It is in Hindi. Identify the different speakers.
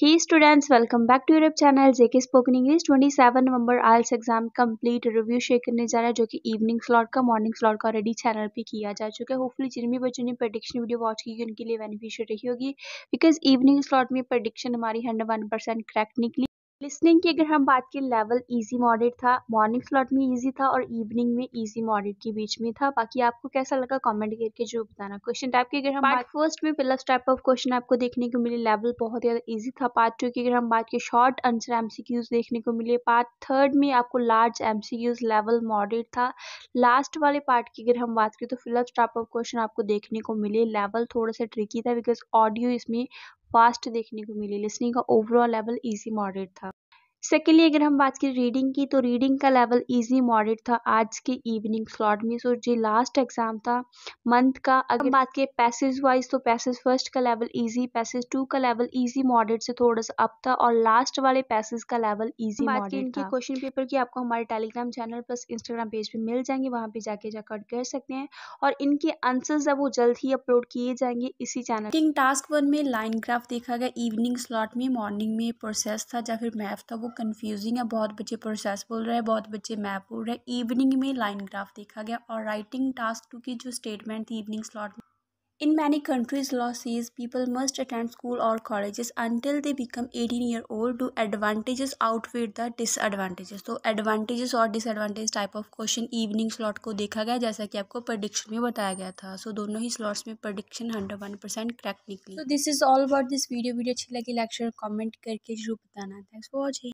Speaker 1: Hey students, welcome back to your channel spoken English twenty 27 नवंबर IELTS exam complete review share करने जा रहा है जो कि इवनिंग स्लॉट का मॉर्निंग स्लॉट का ऑलरेडी चैनल पे किया जा चुका है होपफुली जिन भी बच्चों ने प्रडिक्शन वीडियो वॉच की उनके लिए बेनिफिशियल रही होगी बिकॉज इवनिंग स्लॉट में प्रडिक्शन हमारी हंड्रेड वन परसेंट करेक्ट निकली लिसनिंग की अगर हम बात करें लेवल इजी मॉडरेट था मॉर्निंग स्लॉट में इजी था और इवनिंग में इजी मॉडरेट के बीच में था बाकी आपको कैसा लगा कमेंट करके जो बताना क्वेश्चन टाइप की अगर हम बात फर्स्ट में प्लस टाइप ऑफ क्वेश्चन आपको देखने को मिले लेवल बहुत ज्यादा इजी था पार्ट टू की अगर हम बात करें शॉर्ट आंसर एमसीक्यूज देखने को मिले पार्ट थर्ड में आपको लार्ज एमसीक्यूज लेवल मॉडरेट था लास्ट वाले पार्ट की अगर हम बात करें तो फिलअप टाइप ऑफ क्वेश्चन आपको देखने को मिले लेवल थोड़ा सा ट्रिकी था बिकॉज ऑडियो इसमें फास्ट देखने को मिली लिसनिंग का ओवरऑल लेवल इजी मॉडरेट था सेकेंडली अगर हम बात करें रीडिंग की तो रीडिंग का लेवल इजी मॉडरेट था आज के इवनिंग स्लॉट में सो जो लास्ट एग्जाम था मंथ का अगर बात करें पैसेज वाइज तो पैसेज फर्स्ट का लेवल इजी पैसेज टू का लेवल इजी मॉडरेट से थोड़ा सा अप था और लास्ट वाले पैसेज का लेवल इजी बात करें इनकी क्वेश्चन पेपर की आपको हमारे Telegram channel plus Instagram page पर मिल जाएंगे वहाँ पे जाके चेकआउट कर सकते हैं और इनके आंसर्स है वो जल्द ही अपलोड किए जाएंगे इसी चैनल किंग टास्क वन में लाइन ग्राफ देखा गया इवनिंग स्लॉट में मॉर्निंग में प्रोसेस था या फिर मैथ था वो कंफ्यूजिंग है बहुत बच्चे प्रोसेस बोल रहे हैं बहुत बच्चे मैप बोल रहे हैं इवनिंग में लाइन ग्राफ देखा गया और राइटिंग टास्क टू की जो स्टेटमेंट थी इवनिंग स्लॉट में in many countries law says people must attend school और colleges until they become eighteen year old do advantages आउटफिट द डिसएडवांटेजेस तो एडवांटेजेस और disadvantage type of question evening slot को देखा गया जैसा कि आपको प्रडिक्शन में बताया गया था सो so, दोनों ही स्लॉट्स में prediction hundred one percent correct निकली तो this is all about this video video अच्छी लगी लेक्चर कॉमेंट करके जरूर बताना थैंक्स फॉर वॉचिंग